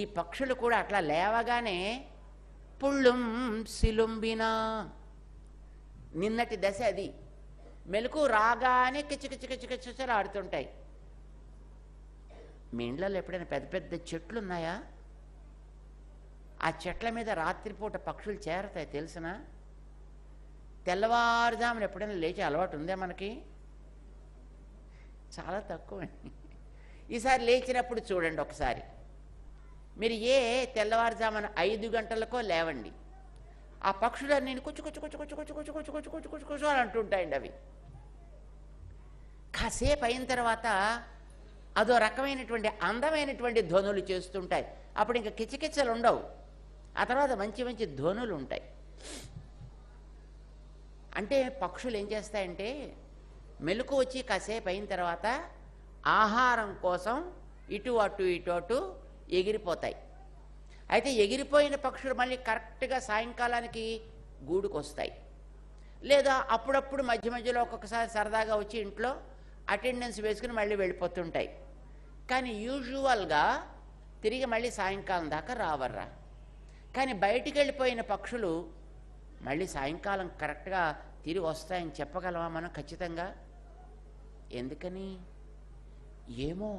ఈ పక్షులు కూడా అట్లా లేవగానే పుళ్ళుం సిలుంబినా నిన్నటి దశ అది మెలకు రాగానే కిచకిచకిచకిచలు ఆడుతుంటాయి మీ ఇండ్లలో ఎప్పుడైనా పెద్ద పెద్ద చెట్లు ఉన్నాయా ఆ చెట్ల మీద రాత్రిపూట పక్షులు చేరతాయి తెలిసిన తెల్లవారుజామున ఎప్పుడైనా లేచి అలవాటు ఉందా మనకి చాలా తక్కువ ఈసారి లేచినప్పుడు చూడండి ఒకసారి మీరు ఏ తెల్లవారుజామున ఐదు గంటలకో లేవండి ఆ పక్షులన్నీ కొచ్చు కొచ్చు కొచ్చు కొచ్చు కొచ్చు కొచ్చు కొచ్చు కొచ్చు కొచ్చు కొచ్చు కొచ్చు అని అంటుంటాయండి అవి కాసేపు అయిన తర్వాత అదో రకమైనటువంటి అందమైనటువంటి ధ్వనులు చేస్తుంటాయి అప్పుడు ఇంకా కిచకిచ్చలు ఉండవు ఆ తర్వాత మంచి మంచి ధ్వనులు ఉంటాయి అంటే పక్షులు ఏం చేస్తాయంటే మెలకు వచ్చి కాసేపు అయిన తర్వాత ఆహారం కోసం ఇటు అటు ఇటు అటు ఎగిరిపోతాయి అయితే ఎగిరిపోయిన పక్షులు మళ్ళీ కరెక్ట్గా సాయంకాలానికి గూడుకు వస్తాయి లేదా అప్పుడప్పుడు మధ్య మధ్యలో ఒక్కొక్కసారి సరదాగా వచ్చి ఇంట్లో అటెండెన్స్ వేసుకుని మళ్ళీ వెళ్ళిపోతుంటాయి కానీ యూజువల్గా తిరిగి మళ్ళీ సాయంకాలం దాకా రావర్రా కానీ బయటికి వెళ్ళిపోయిన పక్షులు మళ్ళీ సాయంకాలం కరెక్ట్గా తిరిగి వస్తాయని చెప్పగలవా మనం ఖచ్చితంగా ఎందుకని ఏమో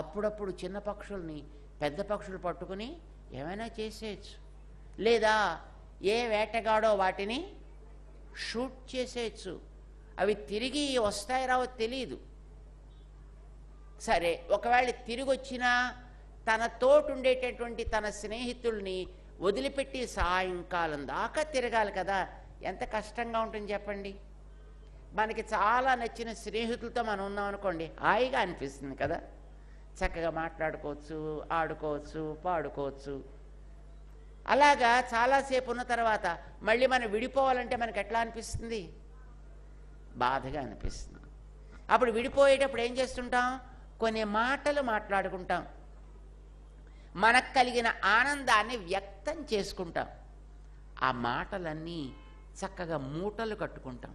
అప్పుడప్పుడు చిన్న పక్షుల్ని పెద్ద పక్షులు పట్టుకుని ఏమైనా చేసేయచ్చు లేదా ఏ వేటగాడో వాటిని షూట్ చేసేయచ్చు అవి తిరిగి వస్తాయి రావో తెలియదు సరే ఒకవేళ తిరిగి వచ్చినా తన తోటి ఉండేటటువంటి తన స్నేహితుల్ని వదిలిపెట్టి సాయంకాలం దాకా తిరగాలి కదా ఎంత కష్టంగా ఉంటుంది చెప్పండి మనకి చాలా నచ్చిన స్నేహితులతో మనం ఉన్నాం అనుకోండి హాయిగా అనిపిస్తుంది కదా చక్కగా మాట్లాడుకోవచ్చు ఆడుకోవచ్చు పాడుకోవచ్చు అలాగా చాలాసేపు ఉన్న తర్వాత మళ్ళీ మనం విడిపోవాలంటే మనకు ఎట్లా అనిపిస్తుంది బాధగా అనిపిస్తుంది అప్పుడు విడిపోయేటప్పుడు ఏం చేస్తుంటాం కొన్ని మాటలు మాట్లాడుకుంటాం మనకు కలిగిన ఆనందాన్ని వ్యక్తం చేసుకుంటాం ఆ మాటలన్నీ చక్కగా మూటలు కట్టుకుంటాం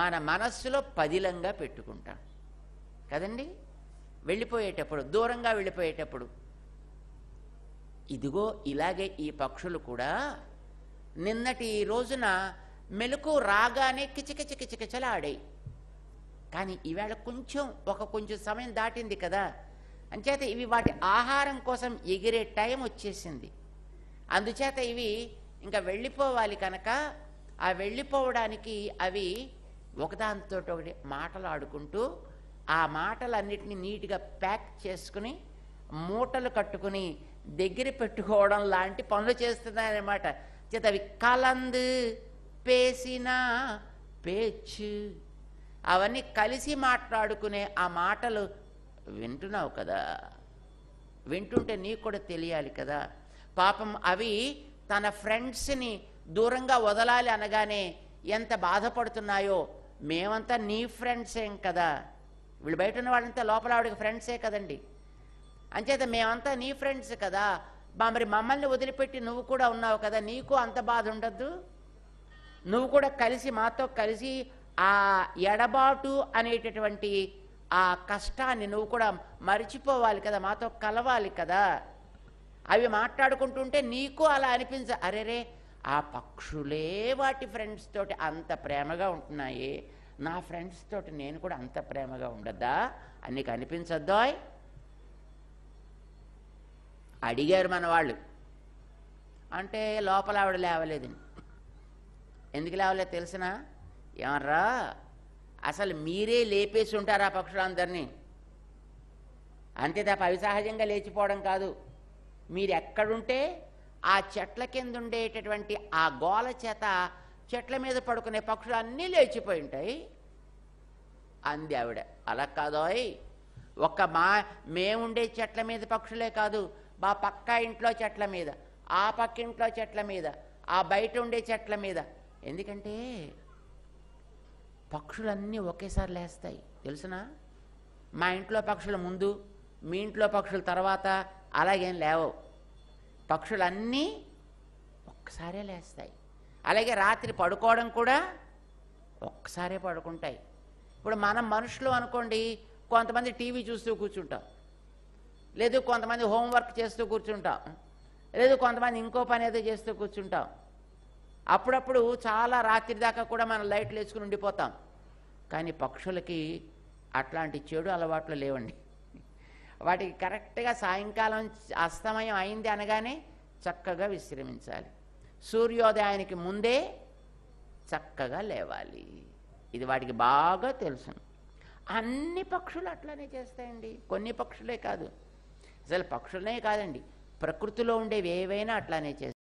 మన మనస్సులో పదిలంగా పెట్టుకుంటాం కదండి వెళ్ళిపోయేటప్పుడు దూరంగా వెళ్ళిపోయేటప్పుడు ఇదిగో ఇలాగే ఈ పక్షులు కూడా నిన్నటి రోజున మెలకు రాగానే కిచకిచకిచకిచలాడాయి కానీ ఈవేళ కొంచెం ఒక కొంచెం సమయం దాటింది కదా అంచేత ఇవి వాటి ఆహారం కోసం ఎగిరే టైం వచ్చేసింది అందుచేత ఇవి ఇంకా వెళ్ళిపోవాలి కనుక ఆ వెళ్ళిపోవడానికి అవి ఒకదానితో ఒకటి మాటలు ఆడుకుంటూ ఆ మాటలన్నిటినీ నీట్గా ప్యాక్ చేసుకుని మూటలు కట్టుకుని దగ్గర పెట్టుకోవడం లాంటి పనులు చేస్తున్నాయన్నమాట చేత అవి కలందు పేసిన పేచ్చు అవన్నీ కలిసి మాట్లాడుకునే ఆ మాటలు వింటున్నావు కదా వింటుంటే నీకు కూడా తెలియాలి కదా పాపం అవి తన ఫ్రెండ్స్ని దూరంగా వదలాలి అనగానే ఎంత బాధపడుతున్నాయో మేమంతా నీ ఫ్రెండ్స్ ఏం కదా వీళ్ళు బయట ఉన్న వాళ్ళంతా లోపల ఆవిడకి ఫ్రెండ్సే కదండి అంచేత మేమంతా నీ ఫ్రెండ్స్ కదా బా మరి మమ్మల్ని వదిలిపెట్టి నువ్వు కూడా ఉన్నావు కదా నీకు అంత బాధ ఉండద్దు నువ్వు కూడా కలిసి మాతో కలిసి ఆ ఎడబాటు అనేటటువంటి ఆ కష్టాన్ని నువ్వు కూడా మరిచిపోవాలి కదా మాతో కలవాలి కదా అవి మాట్లాడుకుంటుంటే నీకు అలా అనిపించ అరేరే ఆ పక్షులే వాటి ఫ్రెండ్స్ తోటి అంత ప్రేమగా ఉంటున్నాయి నా ఫ్రెండ్స్ తోటి నేను కూడా అంత ప్రేమగా ఉండద్దా అని నీకు అడిగారు మన వాళ్ళు అంటే లోపల ఆవిడ లేవలేదు ఎందుకు లేవలేదు తెలిసిన ఏమర్రా అసలు మీరే లేపేసి ఉంటారు ఆ పక్షులందరినీ అంతే తప్ప అవి సహజంగా లేచిపోవడం కాదు మీరు ఎక్కడుంటే ఆ చెట్ల కింద ఉండేటటువంటి ఆ గోల చేత చెట్ల మీద పడుకునే పక్షులు అన్నీ లేచిపోయి ఉంటాయి అంది ఆవిడ అలా కాదోయ్ ఒక మా మేముండే చెట్ల మీద పక్షులే కాదు మా పక్క ఇంట్లో చెట్ల మీద ఆ పక్క ఇంట్లో చెట్ల మీద ఆ బయట ఉండే చెట్ల మీద ఎందుకంటే పక్షులన్నీ ఒకేసారి లేస్తాయి తెలుసునా మా ఇంట్లో పక్షుల ముందు మీ ఇంట్లో పక్షుల తర్వాత అలాగేం లేవు పక్షులన్నీ ఒక్కసారే లేస్తాయి అలాగే రాత్రి పడుకోవడం కూడా ఒక్కసారే పడుకుంటాయి ఇప్పుడు మనం మనుషులు అనుకోండి కొంతమంది టీవీ చూస్తూ కూర్చుంటాం లేదు కొంతమంది హోంవర్క్ చేస్తూ కూర్చుంటాం లేదు కొంతమంది ఇంకో పని అయితే చేస్తూ కూర్చుంటాం అప్పుడప్పుడు చాలా రాత్రి దాకా కూడా మనం లైట్లు వేసుకుని ఉండిపోతాం కానీ పక్షులకి అట్లాంటి చెడు అలవాట్లు లేవండి వాటికి కరెక్ట్గా సాయంకాలం అస్తమయం అయింది అనగానే చక్కగా విశ్రమించాలి సూర్యోదయానికి ముందే చక్కగా లేవాలి ఇది వాటికి బాగా తెలుసు అన్ని పక్షులు అట్లానే చేస్తాయండి కొన్ని పక్షులే కాదు అసలు పక్షులనే కాదండి ప్రకృతిలో ఉండేవి ఏవైనా అట్లానే చేస్తాయి